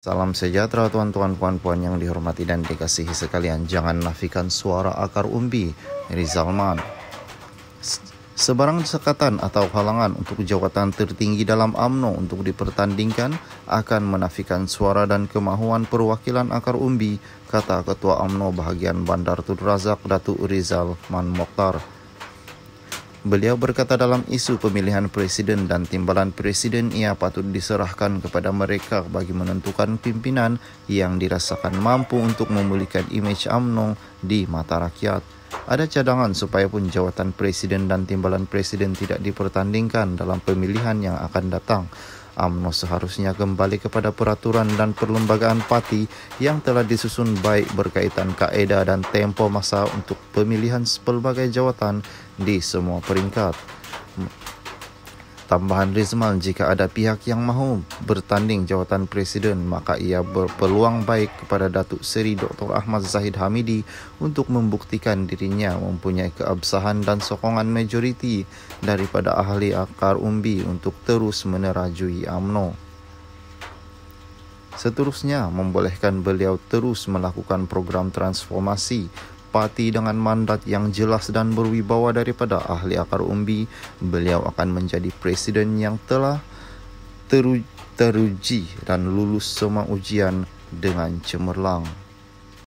Salam sejahtera tuan-tuan puan-puan yang dihormati dan dikasihi sekalian. Jangan nafikan suara akar umbi dari Sebarang sekatan atau halangan untuk jawatan tertinggi dalam AMNO untuk dipertandingkan akan menafikan suara dan kemahuan perwakilan akar umbi, kata Ketua AMNO bahagian Bandar Tun Razak Datu Rizal Man Mokhtar. Beliau berkata dalam isu pemilihan presiden dan timbalan presiden ia patut diserahkan kepada mereka bagi menentukan pimpinan yang dirasakan mampu untuk memulihkan imej UMNO di mata rakyat. Ada cadangan supaya pun jawatan presiden dan timbalan presiden tidak dipertandingkan dalam pemilihan yang akan datang. UMNO seharusnya kembali kepada peraturan dan perlembagaan parti yang telah disusun baik berkaitan kaedah dan tempo masa untuk pemilihan pelbagai jawatan di semua peringkat tambahan Rizman jika ada pihak yang mahu bertanding jawatan presiden maka ia berpeluang baik kepada Datuk Seri Dr. Ahmad Zahid Hamidi untuk membuktikan dirinya mempunyai keabsahan dan sokongan majoriti daripada ahli akar umbi untuk terus menerajui AMNO. Seterusnya membolehkan beliau terus melakukan program transformasi didapati dengan mandat yang jelas dan berwibawa daripada ahli akar umbi, beliau akan menjadi presiden yang telah teruji dan lulus semua ujian dengan cemerlang.